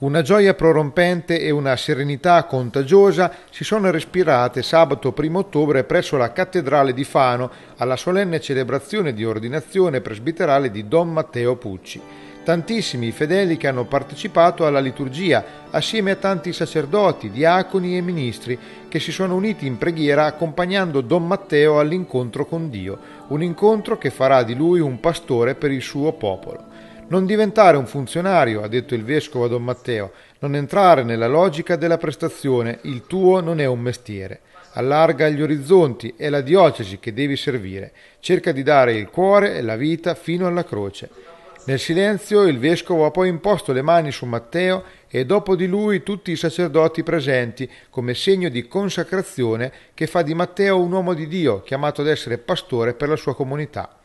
Una gioia prorompente e una serenità contagiosa si sono respirate sabato 1 ottobre presso la cattedrale di Fano alla solenne celebrazione di ordinazione presbiterale di Don Matteo Pucci. Tantissimi fedeli che hanno partecipato alla liturgia, assieme a tanti sacerdoti, diaconi e ministri che si sono uniti in preghiera accompagnando Don Matteo all'incontro con Dio, un incontro che farà di lui un pastore per il suo popolo. Non diventare un funzionario, ha detto il vescovo a Don Matteo, non entrare nella logica della prestazione, il tuo non è un mestiere. Allarga gli orizzonti, è la diocesi che devi servire. Cerca di dare il cuore e la vita fino alla croce. Nel silenzio il vescovo ha poi imposto le mani su Matteo e dopo di lui tutti i sacerdoti presenti come segno di consacrazione che fa di Matteo un uomo di Dio chiamato ad essere pastore per la sua comunità.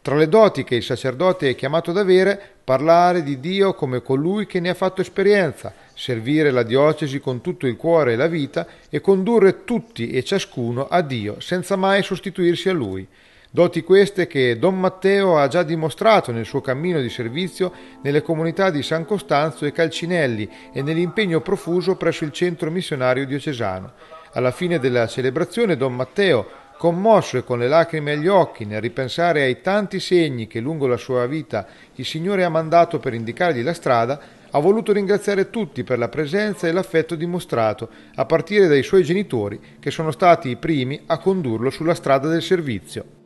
Tra le doti che il sacerdote è chiamato ad avere, parlare di Dio come colui che ne ha fatto esperienza, servire la diocesi con tutto il cuore e la vita e condurre tutti e ciascuno a Dio senza mai sostituirsi a Lui. Doti queste che Don Matteo ha già dimostrato nel suo cammino di servizio nelle comunità di San Costanzo e Calcinelli e nell'impegno profuso presso il centro missionario diocesano. Alla fine della celebrazione Don Matteo, Commosso e con le lacrime agli occhi nel ripensare ai tanti segni che lungo la sua vita il Signore ha mandato per indicargli la strada, ha voluto ringraziare tutti per la presenza e l'affetto dimostrato, a partire dai suoi genitori, che sono stati i primi a condurlo sulla strada del servizio.